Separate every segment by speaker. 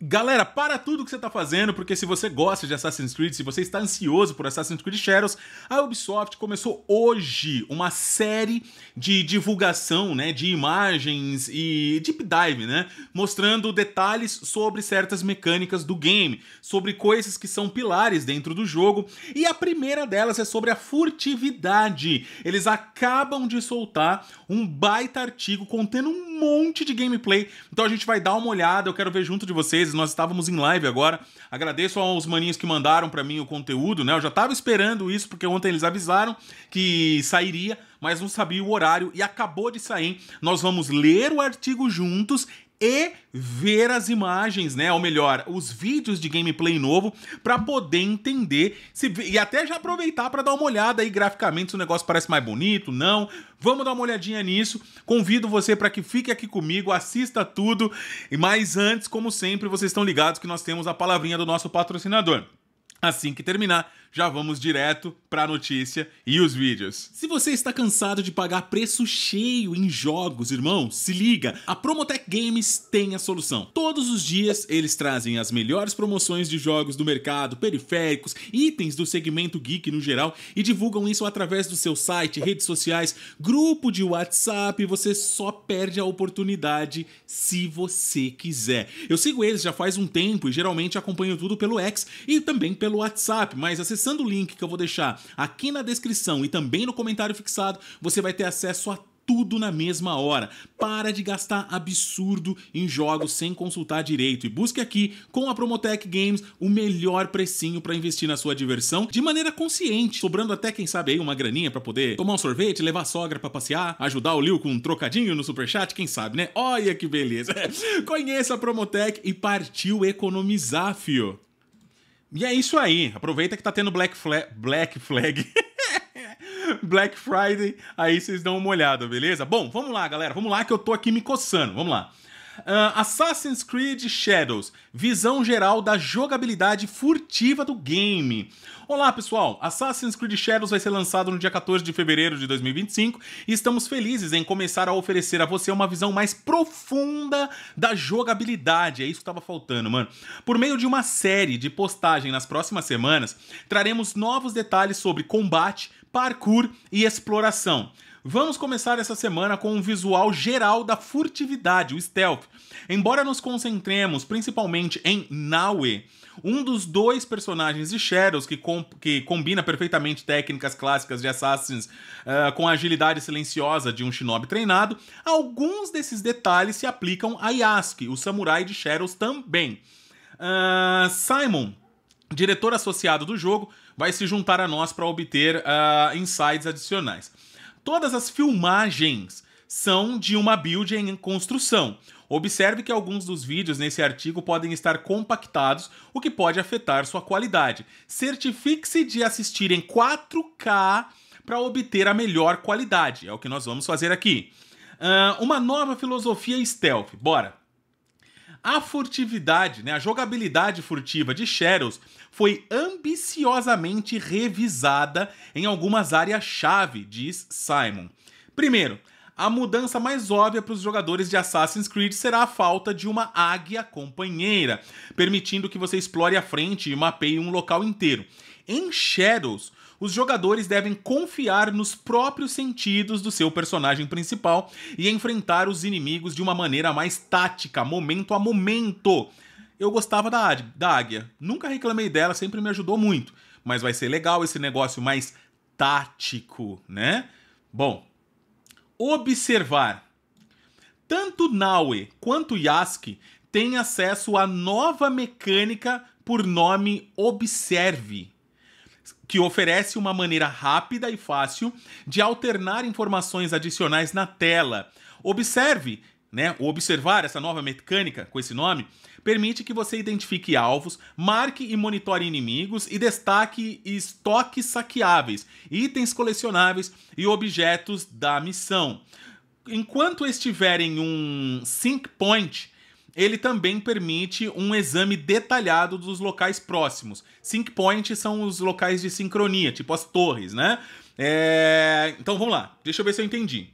Speaker 1: Galera, para tudo que você está fazendo, porque se você gosta de Assassin's Creed, se você está ansioso por Assassin's Creed Shadows, a Ubisoft começou hoje uma série de divulgação, né, de imagens e deep dive, né, mostrando detalhes sobre certas mecânicas do game, sobre coisas que são pilares dentro do jogo, e a primeira delas é sobre a furtividade. Eles acabam de soltar um baita artigo contendo um monte de gameplay. Então a gente vai dar uma olhada, eu quero ver junto de vocês nós estávamos em live agora. Agradeço aos maninhos que mandaram para mim o conteúdo, né? Eu já estava esperando isso, porque ontem eles avisaram que sairia, mas não sabia o horário e acabou de sair. Nós vamos ler o artigo juntos e ver as imagens, né? Ou melhor, os vídeos de gameplay novo para poder entender se, e até já aproveitar para dar uma olhada aí graficamente se o negócio parece mais bonito, não. Vamos dar uma olhadinha nisso. Convido você para que fique aqui comigo, assista tudo. Mas antes, como sempre, vocês estão ligados que nós temos a palavrinha do nosso patrocinador. Assim que terminar, já vamos direto para a notícia e os vídeos. Se você está cansado de pagar preço cheio em jogos, irmão, se liga, a Promotech Games tem a solução. Todos os dias eles trazem as melhores promoções de jogos do mercado, periféricos, itens do segmento geek no geral e divulgam isso através do seu site, redes sociais, grupo de WhatsApp, você só perde a oportunidade se você quiser. Eu sigo eles já faz um tempo e geralmente acompanho tudo pelo X e também pelo WhatsApp, mas acessando acessando o link que eu vou deixar aqui na descrição e também no comentário fixado, você vai ter acesso a tudo na mesma hora. Para de gastar absurdo em jogos sem consultar direito e busque aqui com a Promotec Games o melhor precinho para investir na sua diversão de maneira consciente, sobrando até quem sabe aí uma graninha para poder tomar um sorvete, levar a sogra para passear, ajudar o Liu com um trocadinho no superchat, quem sabe, né? Olha que beleza. Conheça a Promotec e partiu economizar, fio. E é isso aí. Aproveita que tá tendo Black Flag. Black Flag. Black Friday. Aí vocês dão uma olhada, beleza? Bom, vamos lá, galera. Vamos lá que eu tô aqui me coçando. Vamos lá. Uh, Assassin's Creed Shadows, visão geral da jogabilidade furtiva do game. Olá pessoal, Assassin's Creed Shadows vai ser lançado no dia 14 de fevereiro de 2025 e estamos felizes em começar a oferecer a você uma visão mais profunda da jogabilidade. É isso que estava faltando, mano. Por meio de uma série de postagem nas próximas semanas, traremos novos detalhes sobre combate, parkour e exploração. Vamos começar essa semana com um visual geral da furtividade, o stealth. Embora nos concentremos principalmente em Naue, um dos dois personagens de Shadows que, com, que combina perfeitamente técnicas clássicas de Assassins uh, com a agilidade silenciosa de um shinobi treinado, alguns desses detalhes se aplicam a Yasuke, o samurai de Shadows também. Uh, Simon, diretor associado do jogo, vai se juntar a nós para obter uh, insights adicionais. Todas as filmagens são de uma build em construção. Observe que alguns dos vídeos nesse artigo podem estar compactados, o que pode afetar sua qualidade. Certifique-se de assistir em 4K para obter a melhor qualidade. É o que nós vamos fazer aqui. Uh, uma nova filosofia stealth. Bora! A furtividade, né, a jogabilidade furtiva de Shadows foi ambiciosamente revisada em algumas áreas-chave, diz Simon. Primeiro, a mudança mais óbvia para os jogadores de Assassin's Creed será a falta de uma águia companheira, permitindo que você explore a frente e mapeie um local inteiro. Em Shadows, os jogadores devem confiar nos próprios sentidos do seu personagem principal e enfrentar os inimigos de uma maneira mais tática, momento a momento. Eu gostava da, da águia, nunca reclamei dela, sempre me ajudou muito. Mas vai ser legal esse negócio mais tático, né? Bom, observar. Tanto Naue quanto Yasuke têm acesso à nova mecânica por nome Observe, que oferece uma maneira rápida e fácil de alternar informações adicionais na tela. Observe, né? Observar essa nova mecânica com esse nome permite que você identifique alvos, marque e monitore inimigos e destaque estoques saqueáveis, itens colecionáveis e objetos da missão. Enquanto estiver em um sync point, ele também permite um exame detalhado dos locais próximos. Sync points são os locais de sincronia, tipo as torres, né? É... Então vamos lá, deixa eu ver se eu entendi.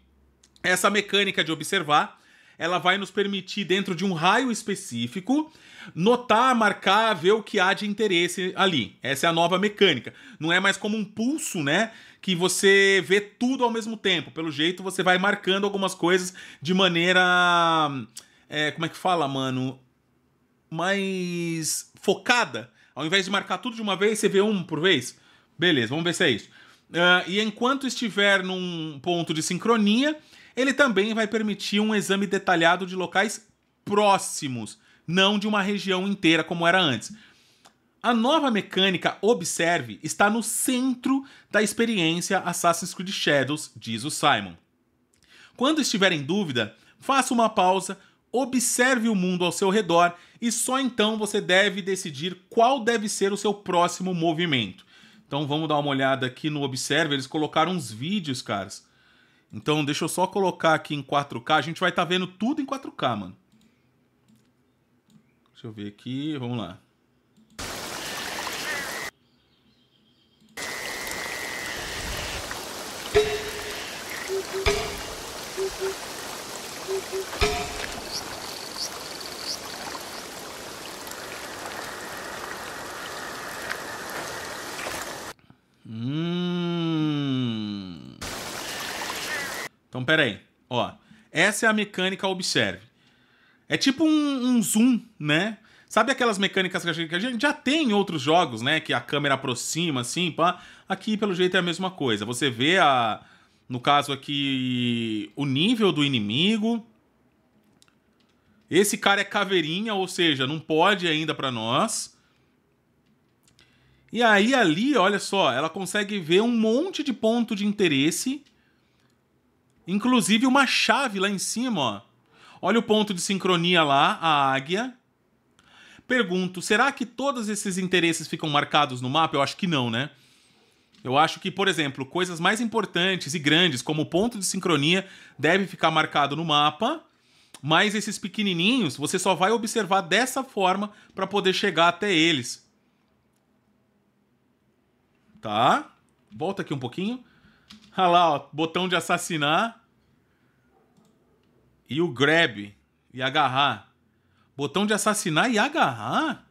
Speaker 1: Essa mecânica de observar, ela vai nos permitir, dentro de um raio específico, notar, marcar, ver o que há de interesse ali. Essa é a nova mecânica. Não é mais como um pulso, né? Que você vê tudo ao mesmo tempo. Pelo jeito, você vai marcando algumas coisas de maneira é, como é que fala, mano? Mais focada. Ao invés de marcar tudo de uma vez, você vê um por vez. Beleza, vamos ver se é isso. Uh, e enquanto estiver num ponto de sincronia, ele também vai permitir um exame detalhado de locais próximos, não de uma região inteira como era antes. A nova mecânica Observe está no centro da experiência Assassin's Creed Shadows, diz o Simon. Quando estiver em dúvida, faça uma pausa, Observe o mundo ao seu redor e só então você deve decidir qual deve ser o seu próximo movimento. Então vamos dar uma olhada aqui no Observe, eles colocaram uns vídeos, caras. Então deixa eu só colocar aqui em 4K, a gente vai estar tá vendo tudo em 4K, mano. Deixa eu ver aqui, vamos lá. Hum. Então, pera aí. Ó, essa é a mecânica observe. É tipo um, um zoom, né? Sabe aquelas mecânicas que a, gente, que a, gente, já tem em outros jogos, né? Que a câmera aproxima, assim, pá. Aqui, pelo jeito, é a mesma coisa. Você vê a. No caso aqui, o nível do inimigo. Esse cara é caveirinha, ou seja, não pode ainda para nós. E aí ali, olha só, ela consegue ver um monte de ponto de interesse, inclusive uma chave lá em cima, ó. Olha o ponto de sincronia lá, a águia. Pergunto, será que todos esses interesses ficam marcados no mapa? Eu acho que não, né? Eu acho que, por exemplo, coisas mais importantes e grandes, como o ponto de sincronia, deve ficar marcado no mapa, mas esses pequenininhos você só vai observar dessa forma para poder chegar até eles. Tá? Volta aqui um pouquinho. Olha lá, ó, botão de assassinar. E o grab. E agarrar. Botão de assassinar e agarrar?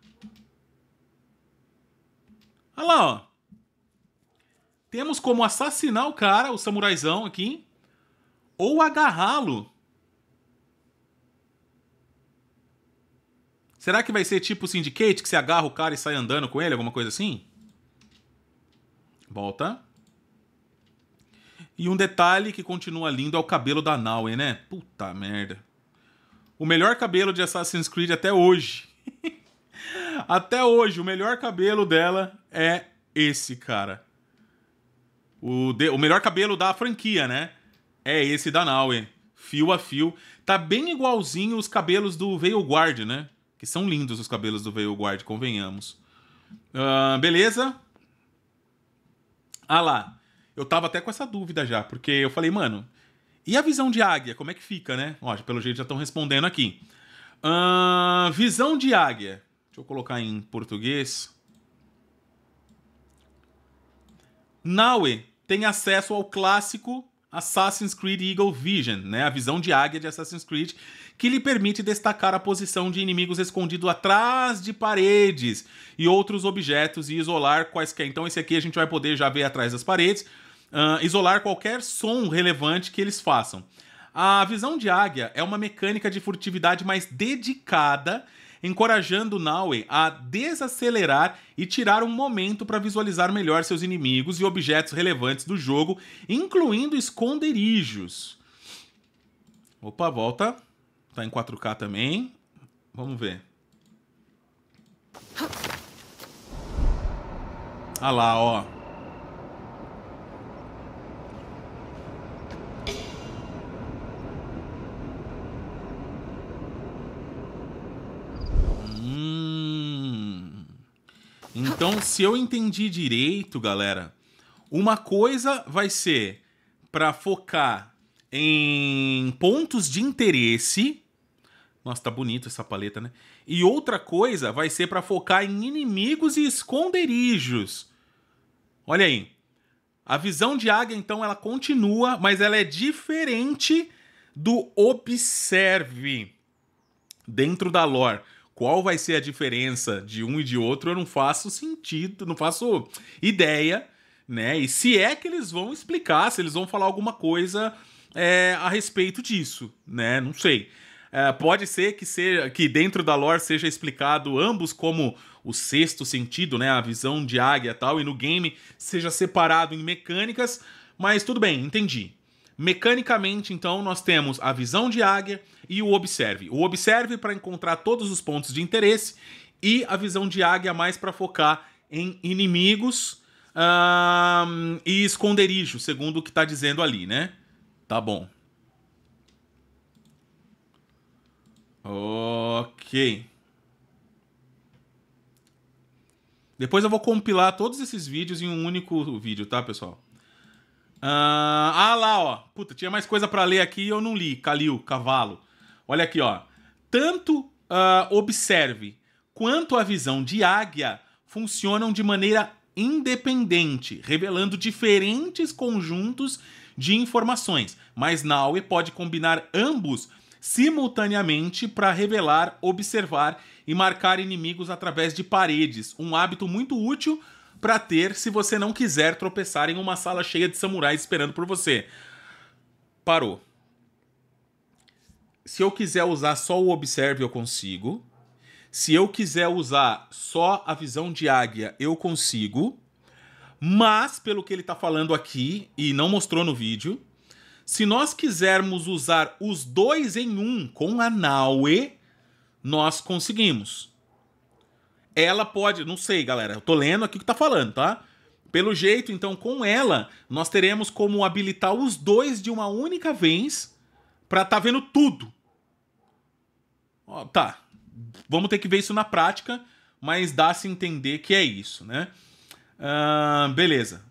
Speaker 1: Olha lá, ó. Temos como assassinar o cara, o samuraizão aqui. Ou agarrá-lo. Será que vai ser tipo o Syndicate, que você agarra o cara e sai andando com ele, alguma coisa assim? Volta. E um detalhe que continua lindo é o cabelo da Naue, né? Puta merda. O melhor cabelo de Assassin's Creed até hoje. até hoje, o melhor cabelo dela é esse, cara. O, de... o melhor cabelo da franquia, né? É esse da Naue. Fio a fio. Tá bem igualzinho os cabelos do Veil Guard, né? Que são lindos os cabelos do Veil Guard, convenhamos. Uh, beleza? Ah lá, eu tava até com essa dúvida já, porque eu falei, mano, e a visão de águia, como é que fica, né? Ó, pelo jeito já estão respondendo aqui. Uh, visão de águia. Deixa eu colocar em português. Naue tem acesso ao clássico Assassin's Creed Eagle Vision, né, a visão de águia de Assassin's Creed, que lhe permite destacar a posição de inimigos escondido atrás de paredes e outros objetos e isolar quaisquer. Então esse aqui a gente vai poder já ver atrás das paredes, uh, isolar qualquer som relevante que eles façam. A visão de águia é uma mecânica de furtividade mais dedicada encorajando Naue a desacelerar e tirar um momento para visualizar melhor seus inimigos e objetos relevantes do jogo, incluindo esconderijos. Opa, volta. Tá em 4K também. Vamos ver. Ah lá, ó. Então, se eu entendi direito, galera, uma coisa vai ser para focar em pontos de interesse. Nossa, tá bonito essa paleta, né? E outra coisa vai ser para focar em inimigos e esconderijos. Olha aí. A visão de águia, então, ela continua, mas ela é diferente do observe dentro da lore. Qual vai ser a diferença de um e de outro? Eu não faço sentido, não faço ideia, né? E se é que eles vão explicar, se eles vão falar alguma coisa é, a respeito disso, né? Não sei. É, pode ser que, seja, que dentro da lore seja explicado ambos como o sexto sentido, né? A visão de águia e tal, e no game seja separado em mecânicas, mas tudo bem, entendi. Mecanicamente, então, nós temos a visão de águia e o observe. O observe para encontrar todos os pontos de interesse e a visão de águia mais para focar em inimigos um, e esconderijo, segundo o que está dizendo ali, né? Tá bom. Ok. Depois eu vou compilar todos esses vídeos em um único vídeo, tá, pessoal? Ah, ah, lá, ó. Puta, tinha mais coisa para ler aqui e eu não li. Calil, cavalo. Olha aqui, ó. Tanto uh, observe quanto a visão de águia funcionam de maneira independente, revelando diferentes conjuntos de informações, mas Naue pode combinar ambos simultaneamente para revelar, observar e marcar inimigos através de paredes, um hábito muito útil para ter se você não quiser tropeçar em uma sala cheia de samurais esperando por você. Parou. Se eu quiser usar só o observe, eu consigo. Se eu quiser usar só a visão de águia, eu consigo. Mas, pelo que ele está falando aqui e não mostrou no vídeo, se nós quisermos usar os dois em um com a Naue, nós conseguimos ela pode, não sei, galera, eu tô lendo aqui o que tá falando, tá? Pelo jeito, então, com ela, nós teremos como habilitar os dois de uma única vez pra tá vendo tudo. Ó, tá. Vamos ter que ver isso na prática, mas dá a se entender que é isso, né? Ah, beleza.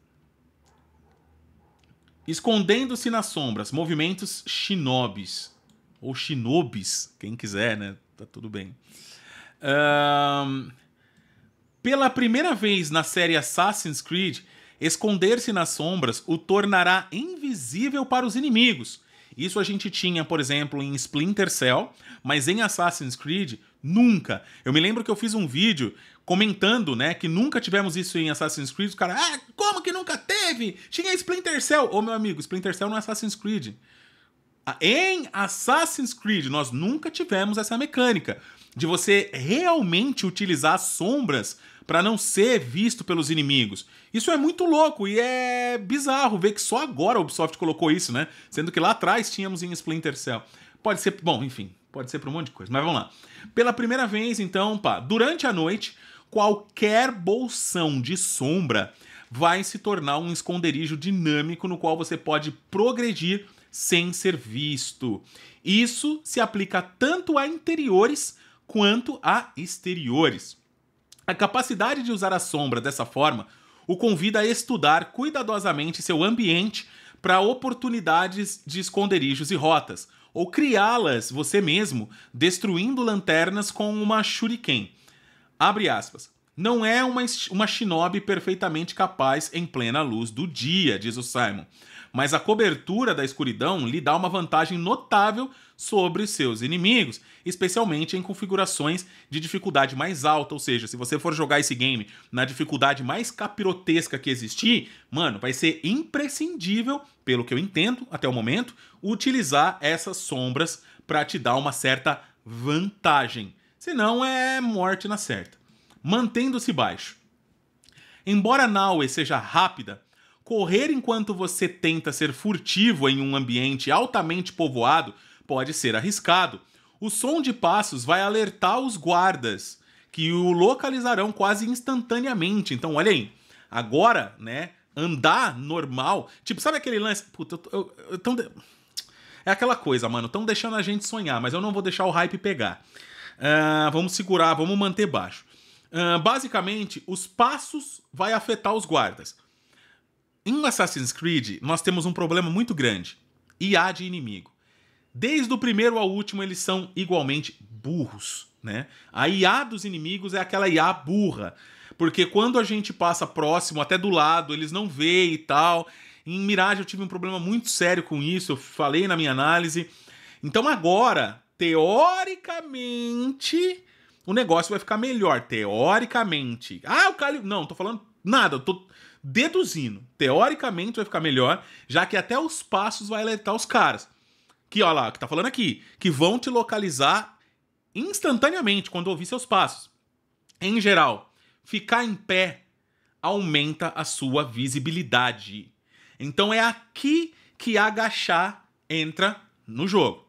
Speaker 1: Escondendo-se nas sombras, movimentos shinobis. Ou shinobis, quem quiser, né? Tá tudo bem. Ah, pela primeira vez na série Assassin's Creed, esconder-se nas sombras o tornará invisível para os inimigos. Isso a gente tinha, por exemplo, em Splinter Cell, mas em Assassin's Creed, nunca. Eu me lembro que eu fiz um vídeo comentando, né, que nunca tivemos isso em Assassin's Creed. O cara, ah, como que nunca teve? Tinha Splinter Cell. Ô, meu amigo, Splinter Cell não é Assassin's Creed. Em Assassin's Creed, nós nunca tivemos essa mecânica de você realmente utilizar sombras para não ser visto pelos inimigos. Isso é muito louco e é bizarro ver que só agora a Ubisoft colocou isso, né? Sendo que lá atrás tínhamos em Splinter Cell. Pode ser, bom, enfim, pode ser para um monte de coisa, mas vamos lá. Pela primeira vez, então, pá, durante a noite, qualquer bolsão de sombra vai se tornar um esconderijo dinâmico no qual você pode progredir sem ser visto. Isso se aplica tanto a interiores quanto a exteriores. A capacidade de usar a sombra dessa forma o convida a estudar cuidadosamente seu ambiente para oportunidades de esconderijos e rotas, ou criá-las você mesmo, destruindo lanternas com uma shuriken. Abre aspas. Não é uma, uma shinobi perfeitamente capaz em plena luz do dia, diz o Simon mas a cobertura da escuridão lhe dá uma vantagem notável sobre seus inimigos, especialmente em configurações de dificuldade mais alta, ou seja, se você for jogar esse game na dificuldade mais capirotesca que existir, mano, vai ser imprescindível, pelo que eu entendo até o momento, utilizar essas sombras para te dar uma certa vantagem. Senão é morte na certa. Mantendo-se baixo. Embora Naue seja rápida, correr enquanto você tenta ser furtivo em um ambiente altamente povoado pode ser arriscado. O som de passos vai alertar os guardas, que o localizarão quase instantaneamente. Então, olha aí, agora, né, andar normal, tipo, sabe aquele lance, puta, eu, eu, eu tão de... é aquela coisa, mano, estão deixando a gente sonhar, mas eu não vou deixar o hype pegar. Uh, vamos segurar, vamos manter baixo. Uh, basicamente, os passos vai afetar os guardas. Em Assassin's Creed, nós temos um problema muito grande: IA de inimigo. Desde o primeiro ao último, eles são igualmente burros, né? A IA dos inimigos é aquela IA burra, porque quando a gente passa próximo, até do lado, eles não veem e tal. Em Mirage eu tive um problema muito sério com isso, eu falei na minha análise. Então agora, teoricamente, o negócio vai ficar melhor, teoricamente. Ah, o Calil. Não, tô falando nada, tô deduzindo, teoricamente vai ficar melhor, já que até os passos vai alertar os caras. Que, olha lá, que tá falando aqui, que vão te localizar instantaneamente quando ouvir seus passos. Em geral, ficar em pé aumenta a sua visibilidade. Então é aqui que agachar entra no jogo.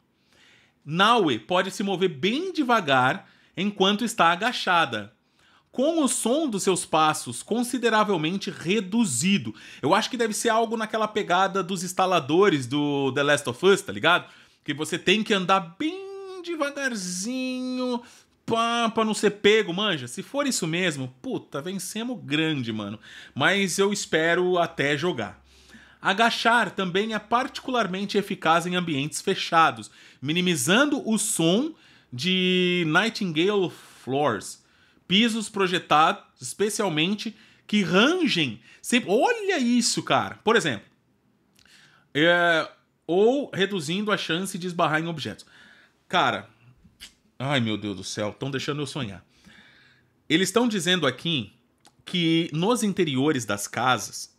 Speaker 1: Naue pode se mover bem devagar enquanto está agachada, com o som dos seus passos consideravelmente reduzido. Eu acho que deve ser algo naquela pegada dos instaladores do The Last of Us, tá ligado? Que você tem que andar bem devagarzinho pá, pra não ser pego, manja. Se for isso mesmo, puta, vencemos grande, mano. Mas eu espero até jogar. Agachar também é particularmente eficaz em ambientes fechados, minimizando o som de Nightingale Floors pisos projetados especialmente que rangem. Sempre... Olha isso, cara. Por exemplo, é... ou reduzindo a chance de esbarrar em objetos. Cara, ai meu Deus do céu, estão deixando eu sonhar. Eles estão dizendo aqui que nos interiores das casas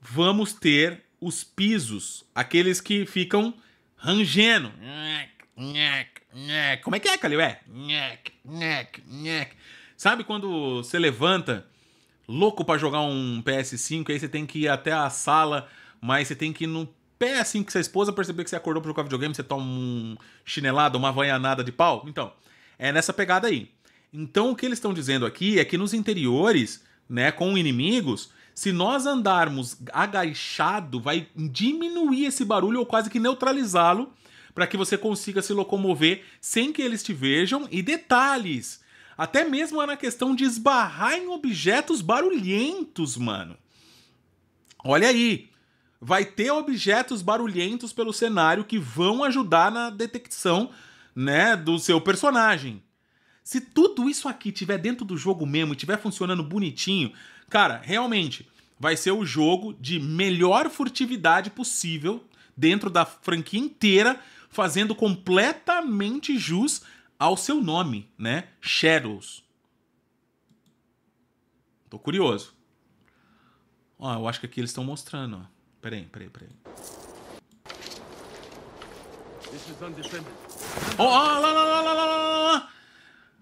Speaker 1: vamos ter os pisos, aqueles que ficam rangendo nhec. Como é que é, Calil? É nhec, nhec, nhec. Sabe quando você levanta louco para jogar um PS5, aí você tem que ir até a sala, mas você tem que ir no pé assim que sua esposa perceber que você acordou pra jogar videogame, você toma um chinelado, uma vaianada de pau? Então, é nessa pegada aí. Então o que eles estão dizendo aqui é que nos interiores, né, com inimigos, se nós andarmos agachado, vai diminuir esse barulho ou quase que neutralizá-lo para que você consiga se locomover sem que eles te vejam e detalhes. Até mesmo é na questão de esbarrar em objetos barulhentos, mano. Olha aí, vai ter objetos barulhentos pelo cenário que vão ajudar na detecção, né, do seu personagem. Se tudo isso aqui tiver dentro do jogo mesmo e tiver funcionando bonitinho, cara, realmente vai ser o jogo de melhor furtividade possível dentro da franquia inteira fazendo completamente jus ao seu nome, né? Shadows. Tô curioso. Ó, eu acho que aqui eles estão mostrando, ó. Peraí, peraí, peraí. Ó, oh, lá, lá, lá, lá, lá, lá.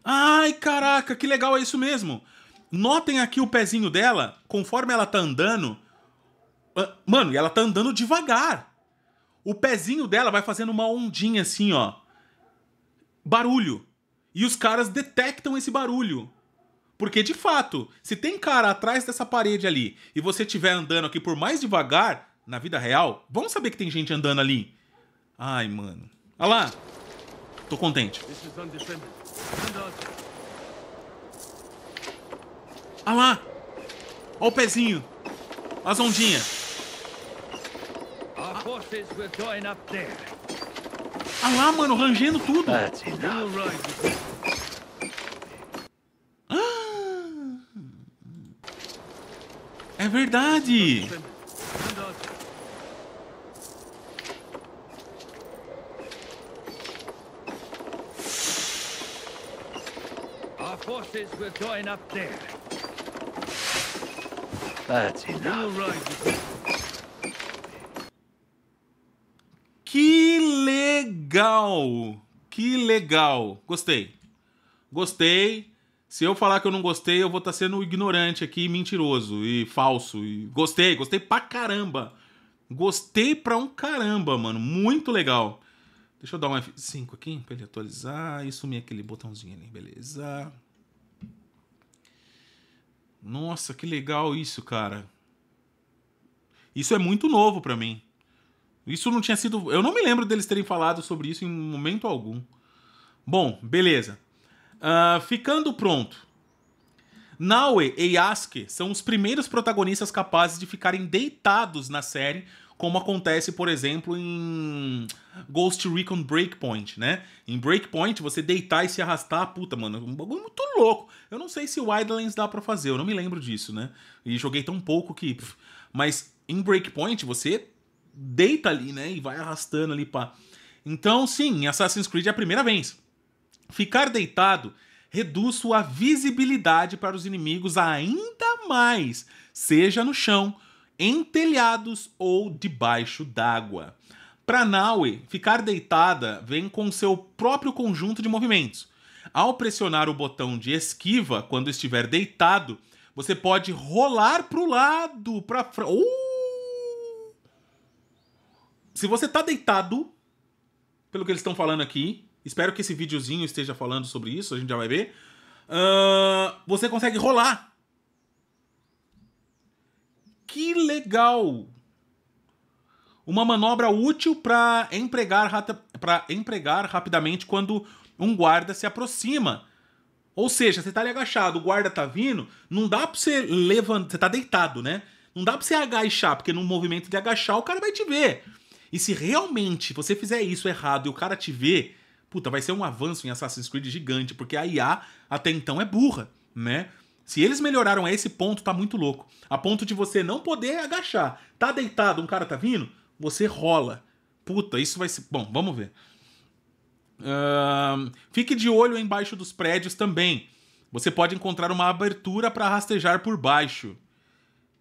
Speaker 1: Ai, caraca, que legal é isso mesmo. Notem aqui o pezinho dela, conforme ela tá andando. Ah, mano, e ela tá andando devagar o pezinho dela vai fazendo uma ondinha assim, ó. Barulho. E os caras detectam esse barulho. Porque de fato, se tem cara atrás dessa parede ali e você estiver andando aqui por mais devagar, na vida real, vamos saber que tem gente andando ali. Ai, mano. Olha lá. Tô contente. Olha lá. Olha o pezinho. As ondinhas. Ah lá, mano, rangendo tudo. Ah, é verdade. Our forces will join up there. That's enough. legal! Que legal! Gostei. Gostei. Se eu falar que eu não gostei, eu vou estar tá sendo ignorante aqui, mentiroso e falso. E gostei, gostei pra caramba. Gostei pra um caramba, mano. Muito legal. Deixa eu dar um F5 aqui pra ele atualizar e sumir aquele botãozinho ali, beleza. Nossa, que legal isso, cara. Isso é muito novo para mim. Isso não tinha sido. Eu não me lembro deles terem falado sobre isso em momento algum. Bom, beleza. Uh, ficando pronto. Naue e Yasuke são os primeiros protagonistas capazes de ficarem deitados na série, como acontece, por exemplo, em Ghost Recon Breakpoint, né? Em Breakpoint, você deitar e se arrastar, puta, mano, um bagulho muito louco. Eu não sei se o Wildlands dá para fazer, eu não me lembro disso, né? E joguei tão pouco que. mas em Breakpoint, você deita ali, né? E vai arrastando ali, pá. Então, sim, Assassin's Creed é a primeira vez. Ficar deitado reduz sua visibilidade para os inimigos ainda mais, seja no chão, em telhados ou debaixo d'água. Para Naue, ficar deitada vem com seu próprio conjunto de movimentos. Ao pressionar o botão de esquiva quando estiver deitado, você pode rolar para o lado, para frente. Uh! se você tá deitado, pelo que eles estão falando aqui, espero que esse videozinho esteja falando sobre isso, a gente já vai ver. Uh, você consegue rolar. Que legal! Uma manobra útil para empregar, pra empregar rapidamente quando um guarda se aproxima. Ou seja, você tá ali agachado, o guarda tá vindo, não dá pra você levantar. Você tá deitado, né? Não dá pra você agachar, porque no movimento de agachar o cara vai te ver. E se realmente você fizer isso errado e o cara te vê, puta, vai ser um avanço em Assassin's Creed gigante, porque a IA até então é burra, né? Se eles melhoraram a esse ponto, tá muito louco. A ponto de você não poder agachar. Tá deitado, um cara tá vindo, você rola. Puta, isso vai ser. Bom, vamos ver. Uh... fique de olho embaixo dos prédios também. Você pode encontrar uma abertura para rastejar por baixo.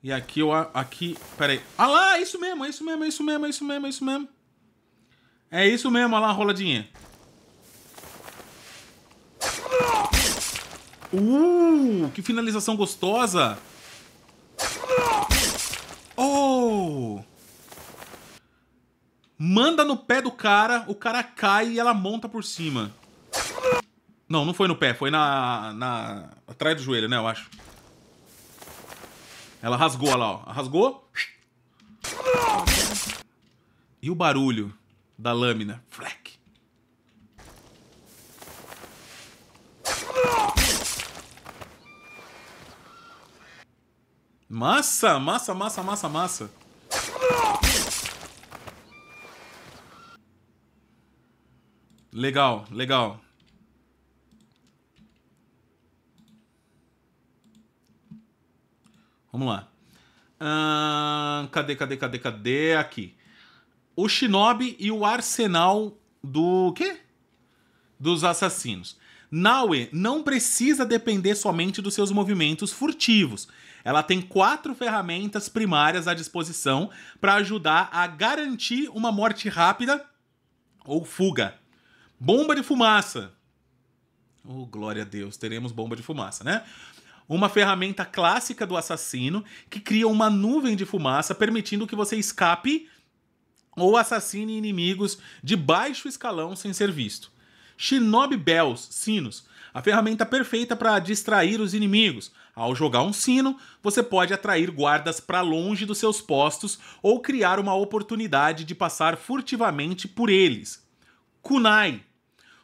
Speaker 1: E aqui eu. Aqui. Peraí. Ah lá, é isso mesmo, é isso mesmo, é isso mesmo, é isso mesmo, é isso mesmo. É isso mesmo, olha lá, roladinha. Uh, que finalização gostosa. Oh! Manda no pé do cara, o cara cai e ela monta por cima. Não, não foi no pé, foi na, na atrás do joelho, né, eu acho. Ela rasgou, olha lá, ó. Rasgou. E o barulho da lâmina? Fleck. Massa, massa, massa, massa, massa. Legal, legal. Vamos lá. Hum, cadê, cadê, cadê, cadê? Aqui. O Shinobi e o arsenal do quê? Dos assassinos. Naue não precisa depender somente dos seus movimentos furtivos. Ela tem quatro ferramentas primárias à disposição para ajudar a garantir uma morte rápida ou fuga. Bomba de fumaça. Oh, glória a Deus, teremos bomba de fumaça, né? uma ferramenta clássica do assassino que cria uma nuvem de fumaça permitindo que você escape ou assassine inimigos de baixo escalão sem ser visto. Shinobi Bells, sinos, a ferramenta perfeita para distrair os inimigos. Ao jogar um sino, você pode atrair guardas para longe dos seus postos ou criar uma oportunidade de passar furtivamente por eles. Kunai.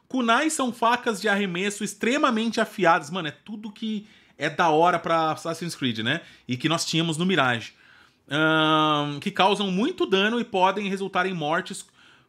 Speaker 1: Kunai são facas de arremesso extremamente afiadas. Mano, é tudo que é da hora para Assassin's Creed, né? E que nós tínhamos no Mirage. Um, que causam muito dano e podem resultar em mortes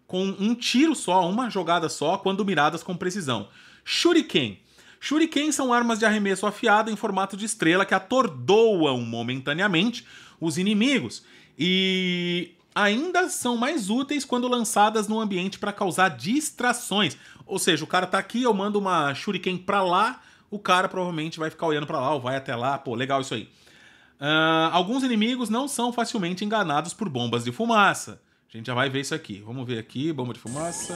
Speaker 1: com um tiro só, uma jogada só, quando miradas com precisão. Shuriken. Shuriken são armas de arremesso afiado em formato de estrela que atordoam momentaneamente os inimigos e ainda são mais úteis quando lançadas no ambiente para causar distrações. Ou seja, o cara tá aqui, eu mando uma Shuriken para lá, o cara provavelmente vai ficar olhando para lá ou vai até lá. Pô, legal isso aí. Uh, alguns inimigos não são facilmente enganados por bombas de fumaça. A gente já vai ver isso aqui. Vamos ver aqui, bomba de fumaça.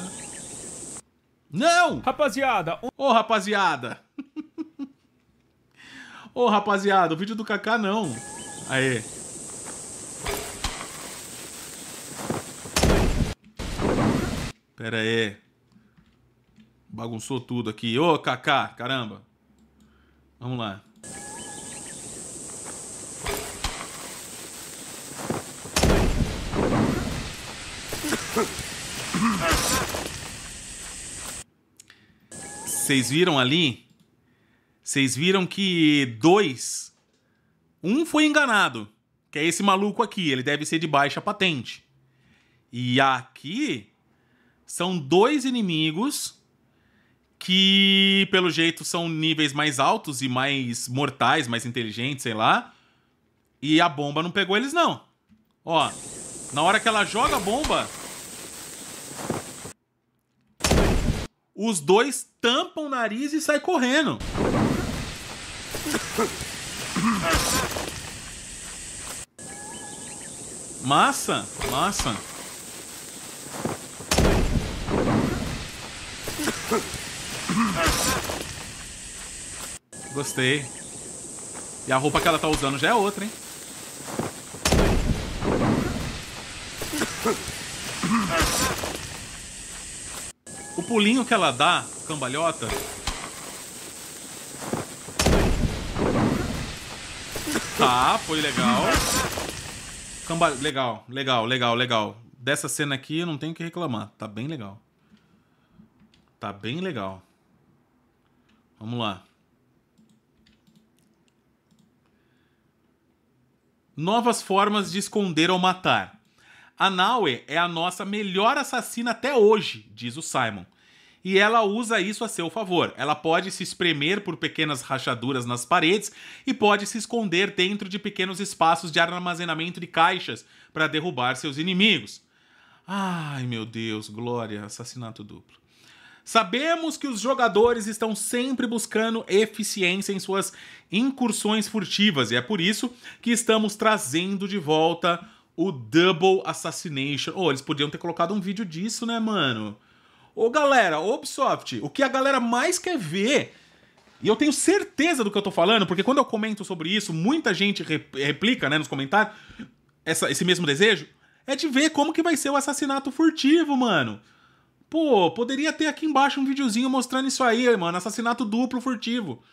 Speaker 1: Não! Rapaziada! Ô, oh, rapaziada! Ô, oh, rapaziada, o vídeo do Kaká não. Aê. Pera aí. Bagunçou tudo aqui. Ô, Kaká, caramba. Vamos lá. Vocês viram ali? Vocês viram que dois. Um foi enganado, que é esse maluco aqui. Ele deve ser de baixa patente. E aqui são dois inimigos que pelo jeito são níveis mais altos e mais mortais, mais inteligentes, sei lá. E a bomba não pegou eles não. Ó, na hora que ela joga a bomba, os dois tampam o nariz e saem correndo. Massa, massa. Gostei. E a roupa que ela tá usando já é outra, hein? O pulinho que ela dá, cambalhota... Tá, foi legal. Camba... Legal, legal, legal, legal. Dessa cena aqui, não tenho o que reclamar. Tá bem legal. Tá bem legal. Vamos lá. Novas formas de esconder ou matar. A Naue é a nossa melhor assassina até hoje, diz o Simon. E ela usa isso a seu favor. Ela pode se espremer por pequenas rachaduras nas paredes e pode se esconder dentro de pequenos espaços de armazenamento de caixas para derrubar seus inimigos. Ai, meu Deus, glória, assassinato duplo. Sabemos que os jogadores estão sempre buscando eficiência em suas incursões furtivas e é por isso que estamos trazendo de volta o Double Assassination. Oh, eles podiam ter colocado um vídeo disso, né, mano? Ô, oh, galera, Ubisoft, o que a galera mais quer ver e eu tenho certeza do que eu tô falando, porque quando eu comento sobre isso, muita gente replica né, nos comentários essa, esse mesmo desejo. É de ver como que vai ser o assassinato furtivo, mano. Pô, poderia ter aqui embaixo um videozinho mostrando isso aí, mano. Assassinato duplo furtivo.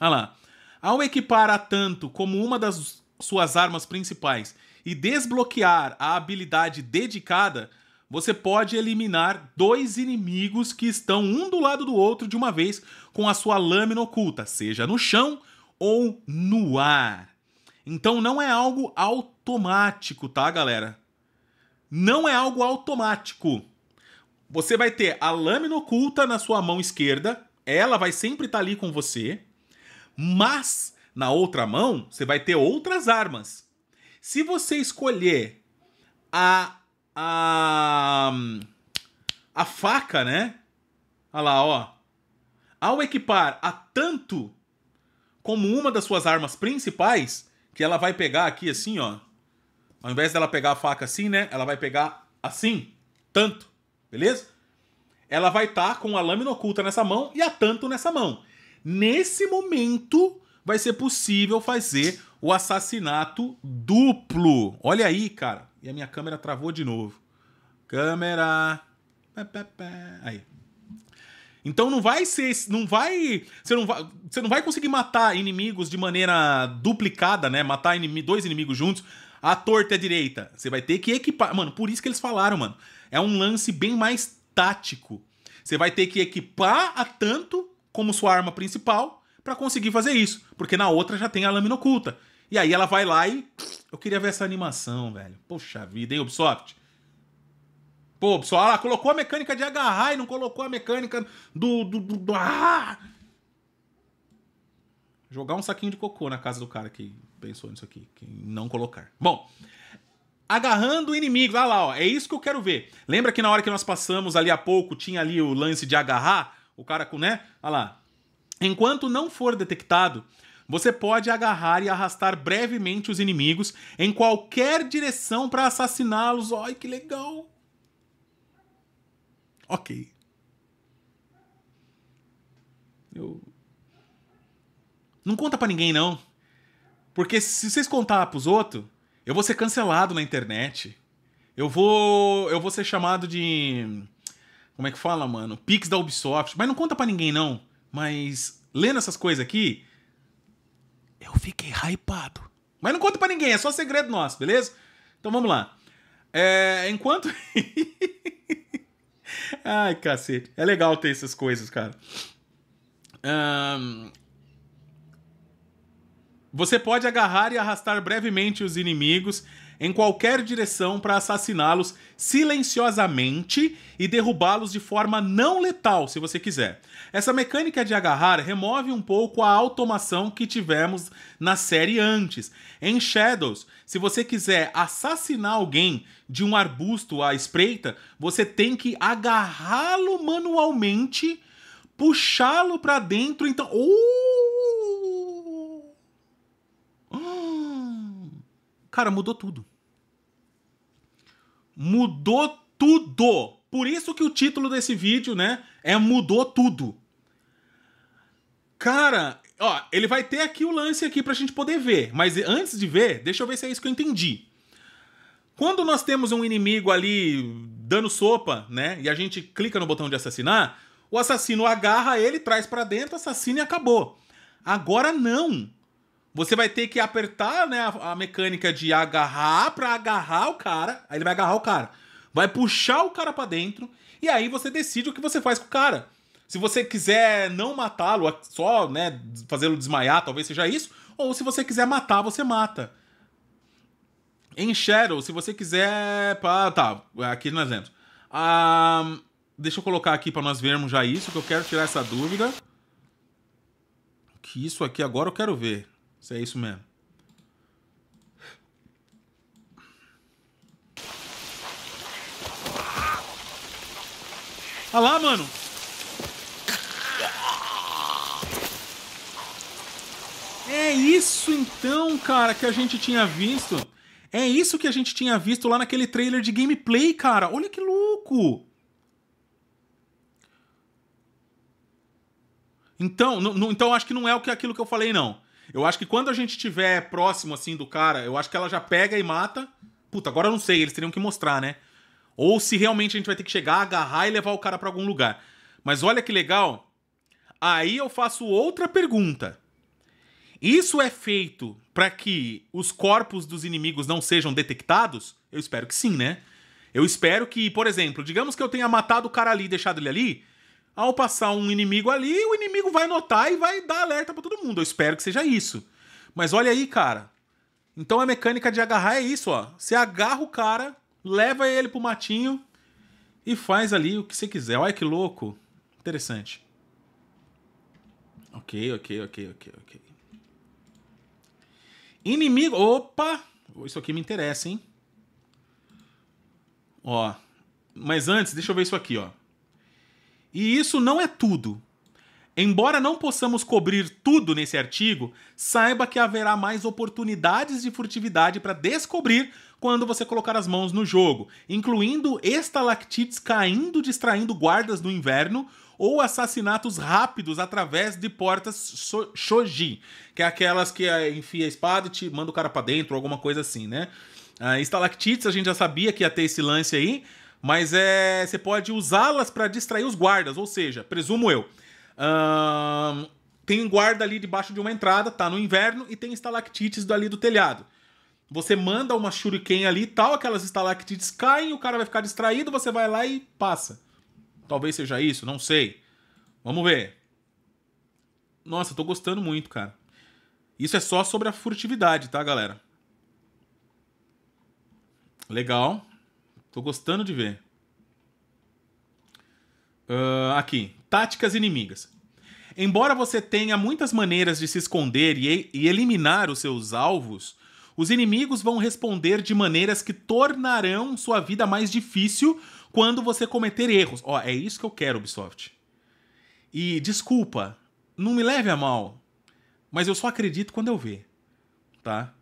Speaker 1: Olha lá. Ao equipar a tanto como uma das suas armas principais e desbloquear a habilidade dedicada, você pode eliminar dois inimigos que estão um do lado do outro de uma vez com a sua lâmina oculta, seja no chão ou no ar. Então não é algo automático, tá, galera? Não é algo automático. Você vai ter a lâmina oculta na sua mão esquerda, ela vai sempre estar tá ali com você, mas na outra mão você vai ter outras armas. Se você escolher a a a faca, né? Olha lá, ó. Ao equipar a tanto como uma das suas armas principais, que ela vai pegar aqui assim, ó. Ao invés dela pegar a faca assim, né? Ela vai pegar assim, tanto beleza? Ela vai estar tá com a lâmina oculta nessa mão e a tanto nessa mão. Nesse momento, vai ser possível fazer o assassinato duplo. Olha aí, cara. E a minha câmera travou de novo. Câmera. Aí. Então não vai ser, não vai, você não vai, você não vai conseguir matar inimigos de maneira duplicada, né? Matar inimi, dois inimigos juntos à torta e é à direita. Você vai ter que equipar, mano, por isso que eles falaram, mano. É um lance bem mais tático. Você vai ter que equipar a tanto como sua arma principal para conseguir fazer isso, porque na outra já tem a lâmina oculta. E aí ela vai lá e eu queria ver essa animação, velho. Poxa vida, hein, Ubisoft? Pô, pessoal, ah, ela colocou a mecânica de agarrar e não colocou a mecânica do. do, do, do ah! Jogar um saquinho de cocô na casa do cara que pensou nisso aqui, que não colocar. Bom, agarrando o inimigo. Olha lá, ó. É isso que eu quero ver. Lembra que na hora que nós passamos ali há pouco, tinha ali o lance de agarrar? O cara com, né? Olha lá. Enquanto não for detectado, você pode agarrar e arrastar brevemente os inimigos em qualquer direção para assassiná-los. Olha que legal. Ok. Eu... Não conta para ninguém, não. Porque se vocês contar pros outros, eu vou ser cancelado na internet. Eu vou. Eu vou ser chamado de. Como é que fala, mano? Pix da Ubisoft. Mas não conta para ninguém, não. Mas lendo essas coisas aqui, eu fiquei hypado. Mas não conta para ninguém, é só segredo nosso, beleza? Então vamos lá. É, enquanto. Ai, cacete. É legal ter essas coisas, cara. Um, você pode agarrar e arrastar brevemente os inimigos em qualquer direção para assassiná-los silenciosamente e derrubá-los de forma não letal, se você quiser. Essa mecânica de agarrar remove um pouco a automação que tivemos na série antes. Em Shadows, se você quiser assassinar alguém de um arbusto à espreita, você tem que agarrá-lo manualmente, puxá-lo para dentro, então, uh! Cara, mudou tudo. Mudou tudo. Por isso que o título desse vídeo, né, é mudou tudo. Cara, ó, ele vai ter aqui o lance aqui pra gente poder ver, mas antes de ver, deixa eu ver se é isso que eu entendi. Quando nós temos um inimigo ali dando sopa, né, e a gente clica no botão de assassinar, o assassino agarra ele, traz para dentro, assassina e acabou. Agora não. Você vai ter que apertar né, a, a mecânica de agarrar para agarrar o cara. Aí ele vai agarrar o cara. Vai puxar o cara para dentro. E aí você decide o que você faz com o cara. Se você quiser não matá-lo, é só né, fazê-lo desmaiar, talvez seja isso. Ou se você quiser matar, você mata. Em Shadow, se você quiser. Pra... Tá, aqui nós vemos. Ah, deixa eu colocar aqui para nós vermos já isso, que eu quero tirar essa dúvida. Que isso aqui agora eu quero ver é isso mesmo. Olha lá, mano. É isso então, cara, que a gente tinha visto. É isso que a gente tinha visto lá naquele trailer de gameplay, cara. Olha que louco! Então, então acho que não é o que aquilo que eu falei, não. Eu acho que quando a gente tiver próximo, assim, do cara, eu acho que ela já pega e mata. Puta, agora eu não sei, eles teriam que mostrar, né? Ou se realmente a gente vai ter que chegar, agarrar e levar o cara para algum lugar. Mas olha que legal. Aí eu faço outra pergunta. Isso é feito para que os corpos dos inimigos não sejam detectados? Eu espero que sim, né? Eu espero que, por exemplo, digamos que eu tenha matado o cara ali e deixado ele ali ao passar um inimigo ali, o inimigo vai notar e vai dar alerta para todo mundo. Eu espero que seja isso. Mas olha aí, cara. Então a mecânica de agarrar é isso, ó. Você agarra o cara, leva ele pro matinho e faz ali o que você quiser. Olha que louco. Interessante. Ok, ok, ok, ok, ok. Inimigo. Opa! Isso aqui me interessa, hein? Ó. Mas antes, deixa eu ver isso aqui, ó. E isso não é tudo. Embora não possamos cobrir tudo nesse artigo, saiba que haverá mais oportunidades de furtividade para descobrir quando você colocar as mãos no jogo, incluindo estalactites caindo distraindo guardas no inverno ou assassinatos rápidos através de portas so shoji, que é aquelas que eh, enfia a espada e te manda o cara para dentro, alguma coisa assim, né? Uh, estalactites, a gente já sabia que ia ter esse lance aí, mas é, você pode usá-las para distrair os guardas, ou seja, presumo eu. Hum, tem guarda ali debaixo de uma entrada, tá no inverno, e tem estalactites dali do telhado. Você manda uma shuriken ali e tal, aquelas estalactites caem, o cara vai ficar distraído, você vai lá e passa. Talvez seja isso, não sei. Vamos ver. Nossa, tô gostando muito, cara. Isso é só sobre a furtividade, tá, galera? Legal. Tô gostando de ver. Uh, aqui. Táticas inimigas. Embora você tenha muitas maneiras de se esconder e, e eliminar os seus alvos, os inimigos vão responder de maneiras que tornarão sua vida mais difícil quando você cometer erros. Ó, oh, é isso que eu quero, Ubisoft. E desculpa, não me leve a mal, mas eu só acredito quando eu ver, tá?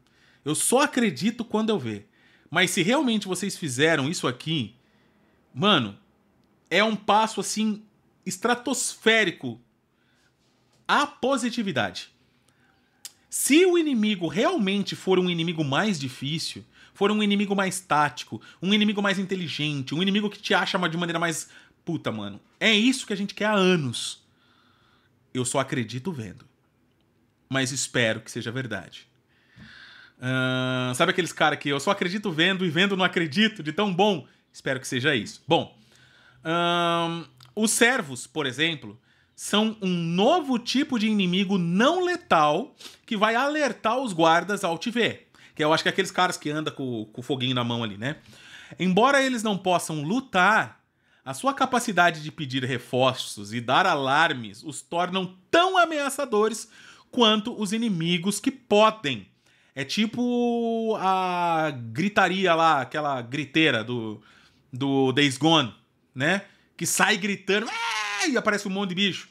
Speaker 1: Eu só acredito quando eu ver. Mas se realmente vocês fizeram isso aqui, mano, é um passo assim estratosférico à positividade. Se o inimigo realmente for um inimigo mais difícil, for um inimigo mais tático, um inimigo mais inteligente, um inimigo que te acha de maneira mais puta, mano. É isso que a gente quer há anos. Eu só acredito vendo. Mas espero que seja verdade. Uh, sabe aqueles cara que eu só acredito vendo e vendo não acredito de tão bom? Espero que seja isso. Bom, uh, os servos, por exemplo, são um novo tipo de inimigo não letal que vai alertar os guardas ao te ver. Que eu acho que é aqueles caras que andam com, com o foguinho na mão ali, né? Embora eles não possam lutar, a sua capacidade de pedir reforços e dar alarmes os tornam tão ameaçadores quanto os inimigos que podem é tipo a gritaria lá, aquela griteira do, do Days Gone, né? Que sai gritando e aparece um monte de bicho.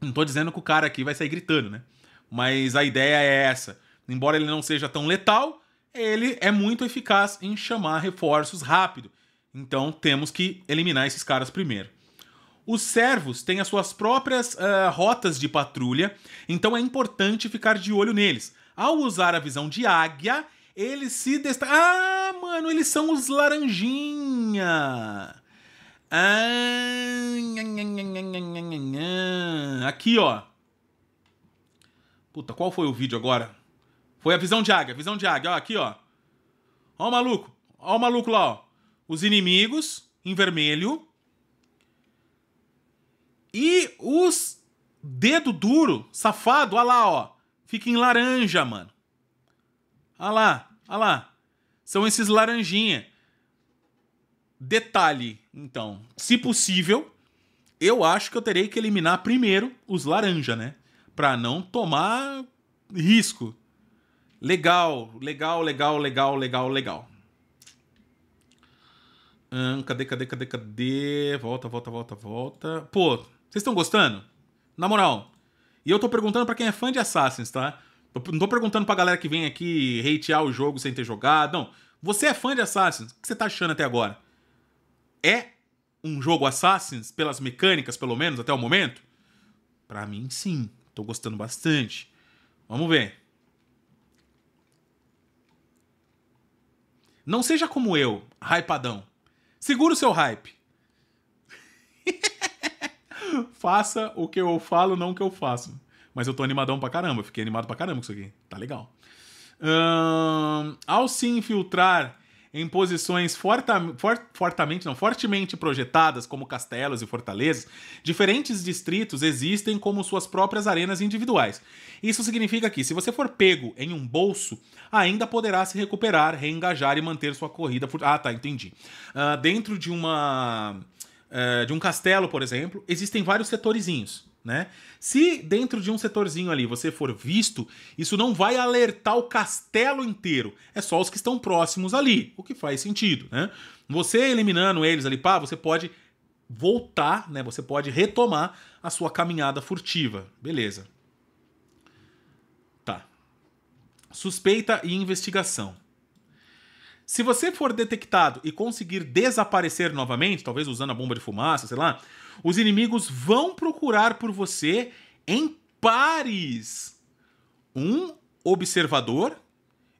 Speaker 1: Não tô dizendo que o cara aqui vai sair gritando, né? Mas a ideia é essa. Embora ele não seja tão letal, ele é muito eficaz em chamar reforços rápido. Então temos que eliminar esses caras primeiro. Os servos têm as suas próprias uh, rotas de patrulha, então é importante ficar de olho neles. Ao usar a visão de águia, eles se destacam. Ah, mano, eles são os laranjinha. Ah, aqui, ó. Puta, qual foi o vídeo agora? Foi a visão de águia, visão de águia, ó, aqui, ó. Ó o maluco, ó o maluco lá, ó. Os inimigos, em vermelho. E os dedo duro, safado, ó lá, ó. Fica em laranja, mano. Ah lá, ah lá. São esses laranjinha. Detalhe, então, se possível, eu acho que eu terei que eliminar primeiro os laranja, né? Pra não tomar risco. Legal, legal, legal, legal, legal, legal. Hum, cadê, cadê, cadê, cadê? Volta, volta, volta, volta. Pô, vocês estão gostando? Na moral, e eu tô perguntando para quem é fã de Assassin's, tá? Não tô perguntando pra galera que vem aqui hatear o jogo sem ter jogado, não. Você é fã de Assassin's? O que você tá achando até agora? É um jogo Assassin's, pelas mecânicas, pelo menos, até o momento? Para mim, sim. Tô gostando bastante. Vamos ver. Não seja como eu, hypadão. Segura o seu hype. Faça o que eu falo, não o que eu faço. Mas eu tô animadão pra caramba, fiquei animado pra caramba com isso aqui. Tá legal. Um, ao se infiltrar em posições fortam, for, não, fortemente projetadas, como castelos e fortalezas, diferentes distritos existem como suas próprias arenas individuais. Isso significa que, se você for pego em um bolso, ainda poderá se recuperar, reengajar e manter sua corrida. Ah, tá, entendi. Uh, dentro de uma eh, de um castelo, por exemplo, existem vários setorzinhos, Né? Se dentro de um setorzinho ali você for visto, isso não vai alertar o castelo inteiro, é só os que estão próximos ali, o que faz sentido, né? Você eliminando eles ali, pá, você pode voltar, né? Você pode retomar a sua caminhada furtiva, beleza? Tá. Suspeita e investigação. Se você for detectado e conseguir desaparecer novamente, talvez usando a bomba de fumaça, sei lá, os inimigos vão procurar por você em pares. Um observador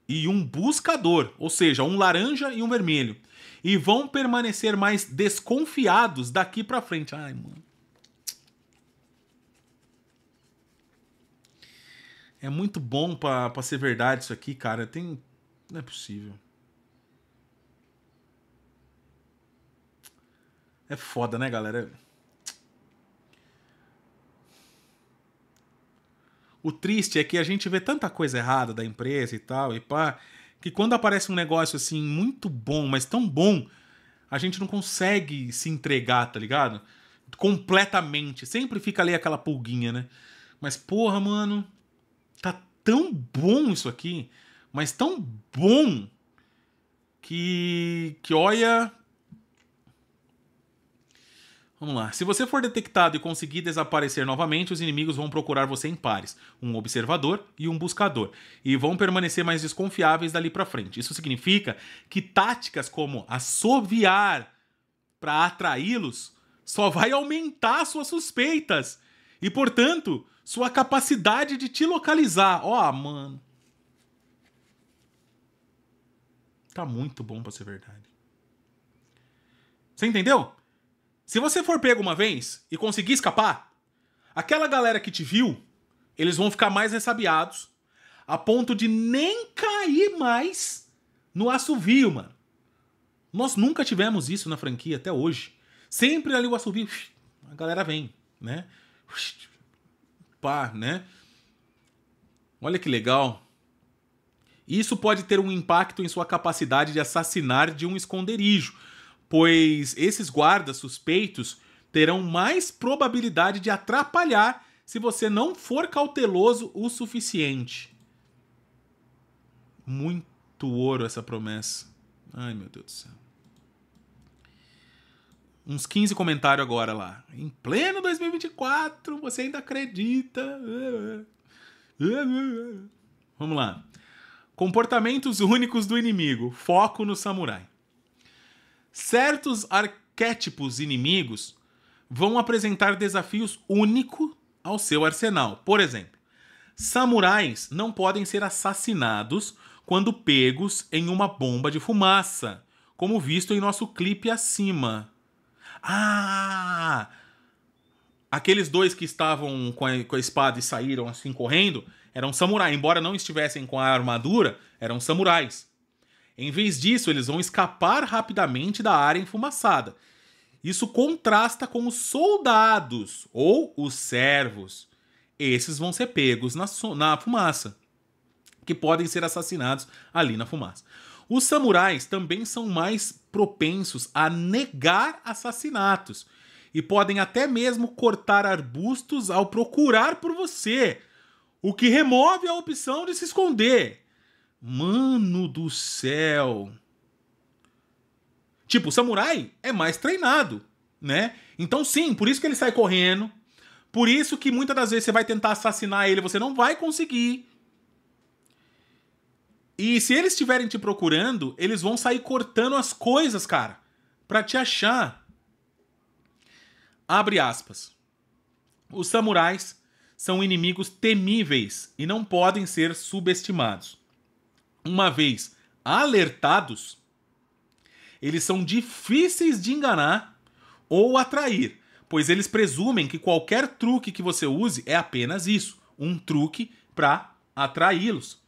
Speaker 1: e um buscador, ou seja, um laranja e um vermelho, e vão permanecer mais desconfiados daqui para frente. Ai, mano. É muito bom para ser verdade isso aqui, cara. Tem não é possível. É foda, né, galera? O triste é que a gente vê tanta coisa errada da empresa e tal, e pá, que quando aparece um negócio assim muito bom, mas tão bom, a gente não consegue se entregar, tá ligado? Completamente. Sempre fica ali aquela pulguinha, né? Mas porra, mano, tá tão bom isso aqui, mas tão bom que que olha, Vamos lá. Se você for detectado e conseguir desaparecer novamente, os inimigos vão procurar você em pares, um observador e um buscador, e vão permanecer mais desconfiáveis dali para frente. Isso significa que táticas como assoviar para atraí-los só vai aumentar suas suspeitas e, portanto, sua capacidade de te localizar. Ó, oh, mano. Tá muito bom para ser verdade. Você entendeu? Se você for pego uma vez e conseguir escapar, aquela galera que te viu, eles vão ficar mais ressabiados, a ponto de nem cair mais no assovio, mano. Nós nunca tivemos isso na franquia até hoje. Sempre ali o assovio, a galera vem, né? Pá, né? Olha que legal. Isso pode ter um impacto em sua capacidade de assassinar de um esconderijo pois esses guardas suspeitos terão mais probabilidade de atrapalhar se você não for cauteloso o suficiente. Muito ouro essa promessa. Ai, meu Deus do céu. Uns 15 comentários agora lá. Em pleno 2024, você ainda acredita? Vamos lá. Comportamentos únicos do inimigo. Foco no samurai certos arquétipos inimigos vão apresentar desafios únicos ao seu arsenal. Por exemplo, samurais não podem ser assassinados quando pegos em uma bomba de fumaça, como visto em nosso clipe acima. Ah! Aqueles dois que estavam com a, com a espada e saíram assim correndo eram samurais. Embora não estivessem com a armadura, eram samurais. Em vez disso, eles vão escapar rapidamente da área enfumaçada. Isso contrasta com os soldados ou os servos. Esses vão ser pegos na, na fumaça, que podem ser assassinados ali na fumaça. Os samurais também são mais propensos a negar assassinatos e podem até mesmo cortar arbustos ao procurar por você, o que remove a opção de se esconder. Mano do céu. Tipo, o samurai é mais treinado, né? Então, sim, por isso que ele sai correndo. Por isso que muitas das vezes você vai tentar assassinar ele, você não vai conseguir. E se eles estiverem te procurando, eles vão sair cortando as coisas, cara, para te achar. Abre aspas. Os samurais são inimigos temíveis e não podem ser subestimados uma vez alertados, eles são difíceis de enganar ou atrair, pois eles presumem que qualquer truque que você use é apenas isso, um truque para atraí-los.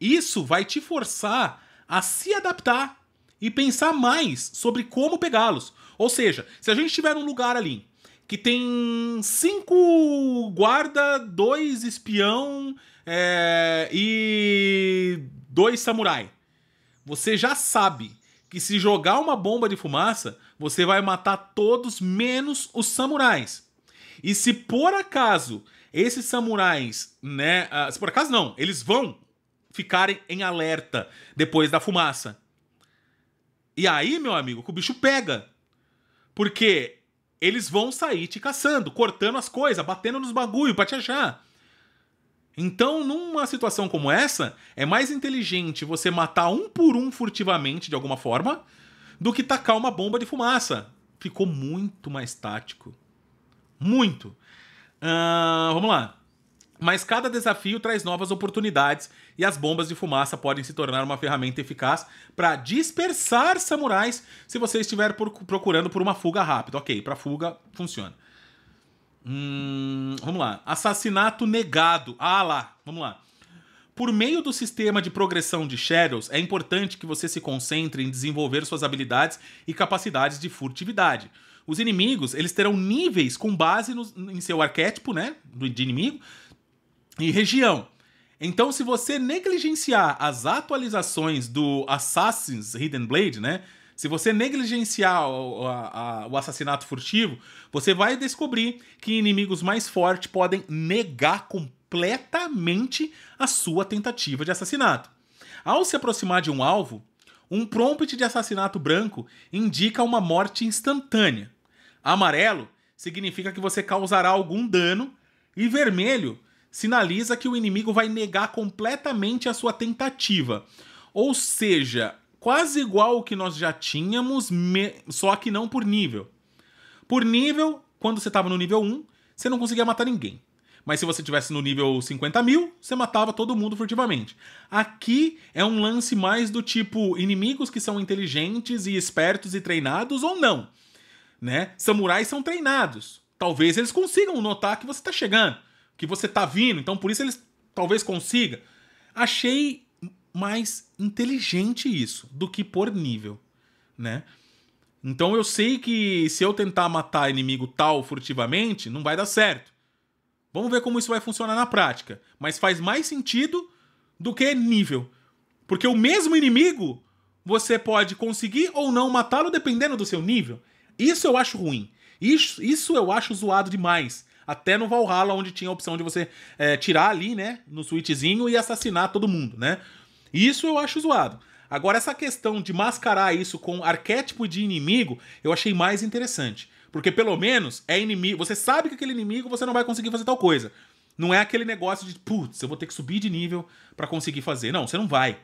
Speaker 1: Isso vai te forçar a se adaptar e pensar mais sobre como pegá-los. Ou seja, se a gente tiver um lugar ali que tem cinco guarda, dois espião é, e dois samurai. Você já sabe que se jogar uma bomba de fumaça, você vai matar todos menos os samurais. E se por acaso esses samurais, né, uh, se por acaso não, eles vão ficarem em alerta depois da fumaça. E aí, meu amigo, que o bicho pega. Porque eles vão sair te caçando, cortando as coisas, batendo nos bagulho pra te achar. Então, numa situação como essa, é mais inteligente você matar um por um furtivamente de alguma forma do que tacar uma bomba de fumaça. Ficou muito mais tático. Muito. Uh, vamos lá. Mas cada desafio traz novas oportunidades e as bombas de fumaça podem se tornar uma ferramenta eficaz para dispersar samurais se você estiver procurando por uma fuga rápida. Ok, para fuga funciona. Hum, vamos lá. Assassinato negado. Ah lá, vamos lá. Por meio do sistema de progressão de Shadows, é importante que você se concentre em desenvolver suas habilidades e capacidades de furtividade. Os inimigos, eles terão níveis com base no, em seu arquétipo, né, de inimigo e região. Então, se você negligenciar as atualizações do Assassin's Hidden Blade, né, se você negligenciar o, a, a, o assassinato furtivo, você vai descobrir que inimigos mais fortes podem negar completamente a sua tentativa de assassinato. Ao se aproximar de um alvo, um prompt de assassinato branco indica uma morte instantânea. Amarelo significa que você causará algum dano e vermelho sinaliza que o inimigo vai negar completamente a sua tentativa. Ou seja, quase igual ao que nós já tínhamos, me... só que não por nível. Por nível, quando você estava no nível 1, você não conseguia matar ninguém. Mas se você tivesse no nível 50 mil, você matava todo mundo furtivamente. Aqui é um lance mais do tipo inimigos que são inteligentes e espertos e treinados ou não. Né? Samurais são treinados. Talvez eles consigam notar que você está chegando, que você está vindo, então por isso eles talvez consiga. Achei mais inteligente isso do que por nível, né? Então eu sei que se eu tentar matar inimigo tal furtivamente, não vai dar certo. Vamos ver como isso vai funcionar na prática. Mas faz mais sentido do que nível. Porque o mesmo inimigo você pode conseguir ou não matá-lo dependendo do seu nível. Isso eu acho ruim. Isso, isso eu acho zoado demais. Até no Valhalla, onde tinha a opção de você é, tirar ali, né? No switchzinho e assassinar todo mundo, né? Isso eu acho zoado. Agora, essa questão de mascarar isso com arquétipo de inimigo, eu achei mais interessante. Porque pelo menos é inimigo. Você sabe que aquele inimigo você não vai conseguir fazer tal coisa. Não é aquele negócio de, putz, eu vou ter que subir de nível para conseguir fazer. Não, você não vai.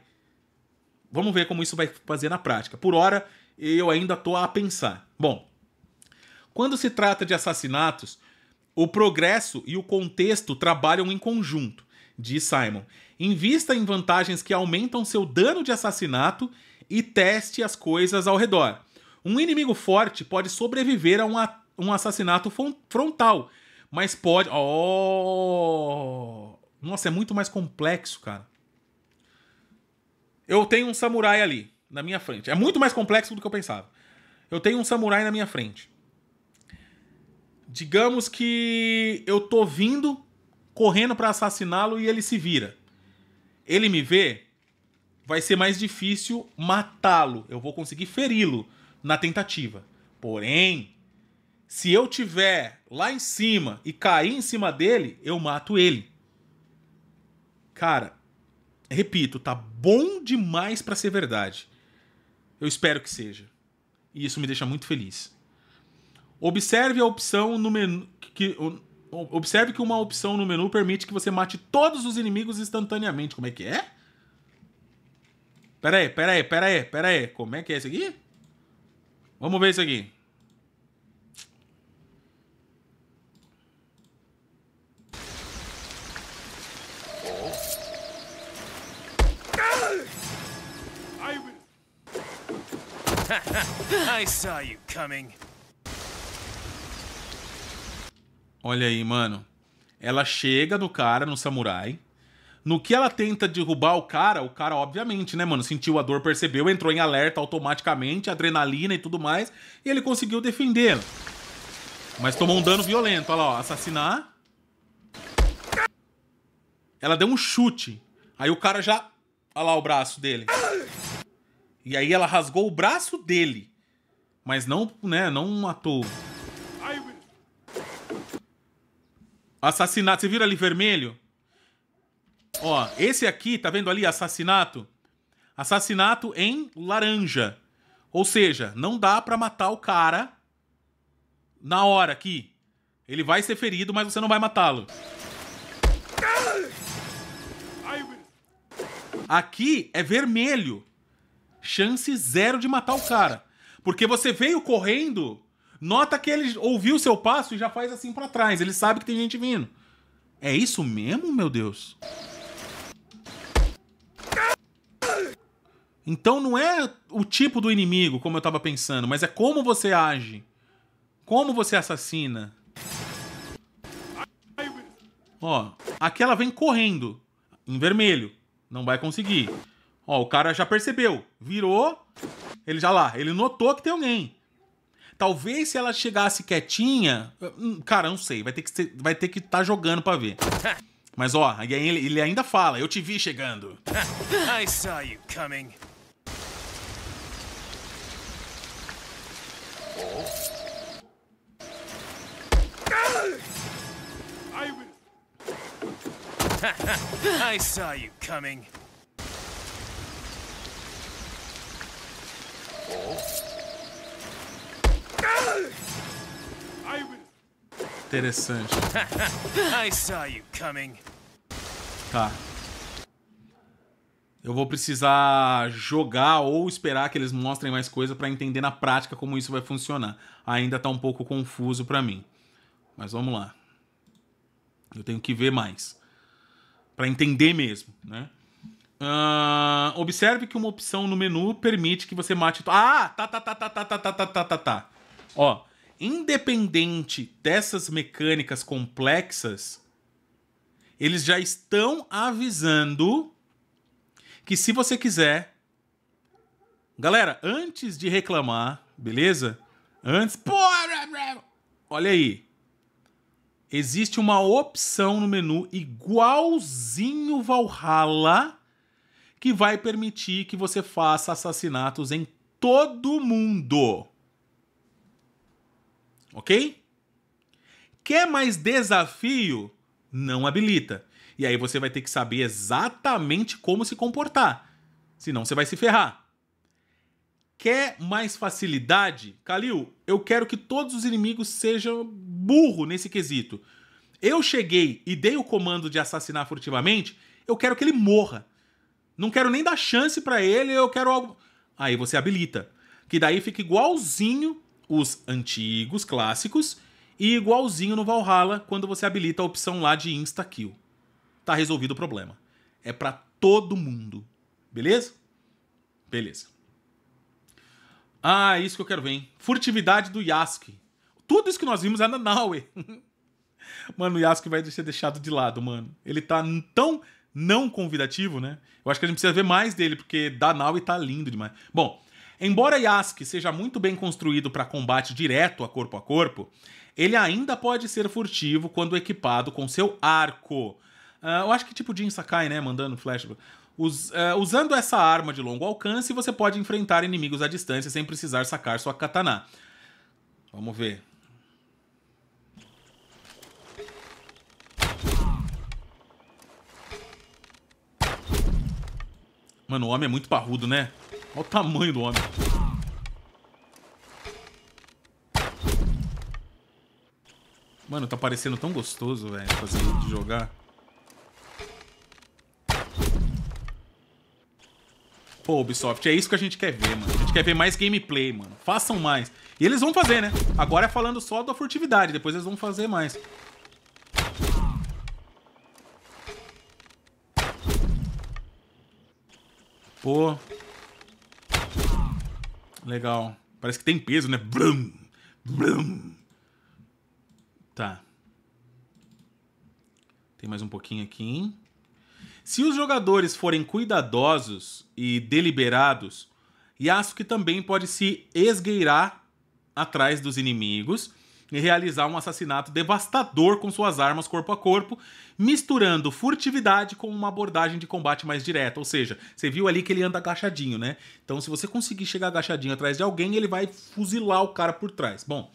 Speaker 1: Vamos ver como isso vai fazer na prática. Por hora, eu ainda tô a pensar. Bom, quando se trata de assassinatos, o progresso e o contexto trabalham em conjunto, diz Simon invista em vantagens que aumentam seu dano de assassinato e teste as coisas ao redor. Um inimigo forte pode sobreviver a um, a um assassinato frontal, mas pode. Oh! Nossa, é muito mais complexo, cara. Eu tenho um samurai ali, na minha frente. É muito mais complexo do que eu pensava. Eu tenho um samurai na minha frente. Digamos que eu tô vindo, correndo para assassiná-lo e ele se vira ele me vê, vai ser mais difícil matá-lo. Eu vou conseguir feri-lo na tentativa. Porém, se eu tiver lá em cima e cair em cima dele, eu mato ele. Cara, repito, tá bom demais para ser verdade. Eu espero que seja. E isso me deixa muito feliz. Observe a opção no menu que Observe que uma opção no menu permite que você mate todos os inimigos instantaneamente. Como é que é? Pera aí, pera aí, pera aí, pera aí. Como é que é isso aqui? Vamos ver isso aqui. I saw you coming. Olha aí, mano. Ela chega no cara, no samurai. No que ela tenta derrubar o cara, o cara, obviamente, né, mano, sentiu a dor, percebeu, entrou em alerta automaticamente, adrenalina e tudo mais, e ele conseguiu defender. Mas tomou um dano violento, olha lá, ó, assassinar. Ela deu um chute. Aí o cara já. Olha lá o braço dele. E aí ela rasgou o braço dele. Mas não, né, não matou. Assassinato. Você vira ali vermelho? Ó, esse aqui, tá vendo ali? Assassinato. Assassinato em laranja. Ou seja, não dá para matar o cara na hora aqui. Ele vai ser ferido, mas você não vai matá-lo. Aqui é vermelho. Chance zero de matar o cara. Porque você veio correndo nota que ele ouviu o seu passo e já faz assim para trás. Ele sabe que tem gente vindo. É isso mesmo, meu Deus? Então não é o tipo do inimigo, como eu tava pensando, mas é como você age. Como você assassina. Ó, aqui ela vem correndo. Em vermelho. Não vai conseguir. Ó, o cara já percebeu. Virou. Ele já lá. Ele notou que tem alguém. Talvez se ela chegasse quietinha. Hum, cara, não sei. Vai ter que ser, vai ter que estar tá jogando para ver. Mas ó, e aí ele, ele ainda fala: Eu te vi chegando. I saw you coming. I saw you coming. Oh. Interessante. I saw you coming. Tá. Eu vou precisar jogar ou esperar que eles mostrem mais coisa para entender na prática como isso vai funcionar. Ainda tá um pouco confuso para mim. Mas vamos lá. Eu tenho que ver mais. para entender mesmo, né? Uh, observe que uma opção no menu permite que você mate... Ah! Tá, tá, tá, tá, tá, tá, tá, tá, tá, tá. Ó, independente dessas mecânicas complexas, eles já estão avisando que se você quiser. Galera, antes de reclamar, beleza? Antes. Porra! Olha aí. Existe uma opção no menu igualzinho Valhalla que vai permitir que você faça assassinatos em todo mundo ok? Quer mais desafio? Não habilita. E aí você vai ter que saber exatamente como se comportar, senão você vai se ferrar. Quer mais facilidade? Kalil, eu quero que todos os inimigos sejam burro nesse quesito. Eu cheguei e dei o comando de assassinar furtivamente, eu quero que ele morra. Não quero nem dar chance para ele, eu quero algo. Aí você habilita. Que daí fica igualzinho os antigos, clássicos, e igualzinho no Valhalla quando você habilita a opção lá de insta-kill. Tá resolvido o problema. É para todo mundo. Beleza? Beleza. Ah, é isso que eu quero ver, hein? Furtividade do Yasuke. Tudo isso que nós vimos é na Naue. mano, o Yasuke vai ser deixado de lado, mano. Ele tá tão não convidativo, né? Eu acho que a gente precisa ver mais dele, porque da Naue tá lindo demais. Bom, Embora Yasuke seja muito bem construído para combate direto a corpo a corpo, ele ainda pode ser furtivo quando equipado com seu arco. Uh, eu acho que tipo Jin Sakai, né? Mandando flash. Us, uh, usando essa arma de longo alcance, você pode enfrentar inimigos à distância sem precisar sacar sua katana. Vamos ver. Mano, o homem é muito parrudo, né? Olha o tamanho do homem. Mano, tá parecendo tão gostoso, velho, fazer de jogar. Pô, Ubisoft, é isso que a gente quer ver, mano. A gente quer ver mais gameplay, mano. Façam mais. E eles vão fazer, né? Agora é falando só da furtividade, depois eles vão fazer mais. Pô, Legal. Parece que tem peso, né? Brum, brum. Tá. Tem mais um pouquinho aqui. Hein? Se os jogadores forem cuidadosos e deliberados, Yasuke também pode se esgueirar atrás dos inimigos e realizar um assassinato devastador com suas armas corpo a corpo, misturando furtividade com uma abordagem de combate mais direta. Ou seja, você viu ali que ele anda agachadinho, né? Então, se você conseguir chegar agachadinho atrás de alguém, ele vai fuzilar o cara por trás. Bom.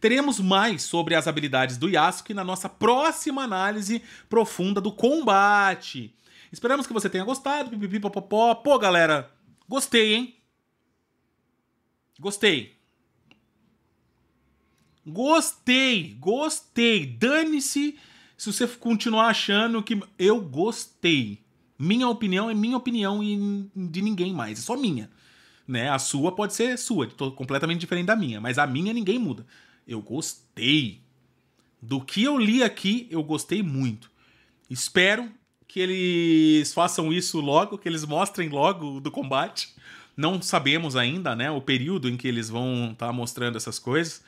Speaker 1: Teremos mais sobre as habilidades do Yasuke na nossa próxima análise profunda do combate. Esperamos que você tenha gostado. Pô, galera, gostei, hein? Gostei. Gostei, gostei. Dane-se se você continuar achando que eu gostei. Minha opinião é minha opinião e de ninguém mais, é só minha. Né? A sua pode ser sua, completamente diferente da minha, mas a minha ninguém muda. Eu gostei. Do que eu li aqui, eu gostei muito. Espero que eles façam isso logo, que eles mostrem logo do combate. Não sabemos ainda, né, o período em que eles vão estar tá mostrando essas coisas.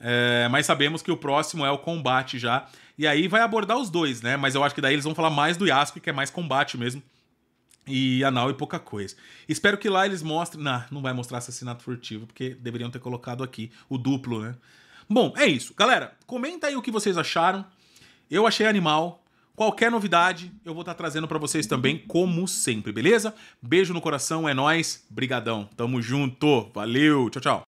Speaker 1: É, mas sabemos que o próximo é o combate já. E aí vai abordar os dois, né? Mas eu acho que daí eles vão falar mais do Yasuke, que é mais combate mesmo. E anal e pouca coisa. Espero que lá eles mostrem. Não, não vai mostrar assassinato furtivo, porque deveriam ter colocado aqui o duplo, né? Bom, é isso. Galera, comenta aí o que vocês acharam. Eu achei animal. Qualquer novidade, eu vou estar tá trazendo para vocês também, como sempre, beleza? Beijo no coração, é nós, brigadão. Tamo junto. Valeu. Tchau, tchau.